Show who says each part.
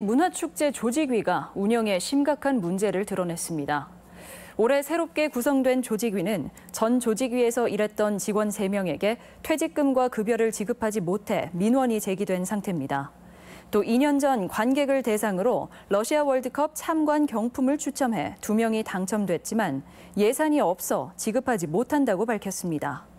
Speaker 1: 문화축제 조직위가 운영에 심각한 문제를 드러냈습니다. 올해 새롭게 구성된 조직위는 전 조직위에서 일했던 직원 3명에게 퇴직금과 급여를 지급하지 못해 민원이 제기된 상태입니다. 또 2년 전 관객을 대상으로 러시아 월드컵 참관 경품을 추첨해 2명이 당첨됐지만 예산이 없어 지급하지 못한다고 밝혔습니다.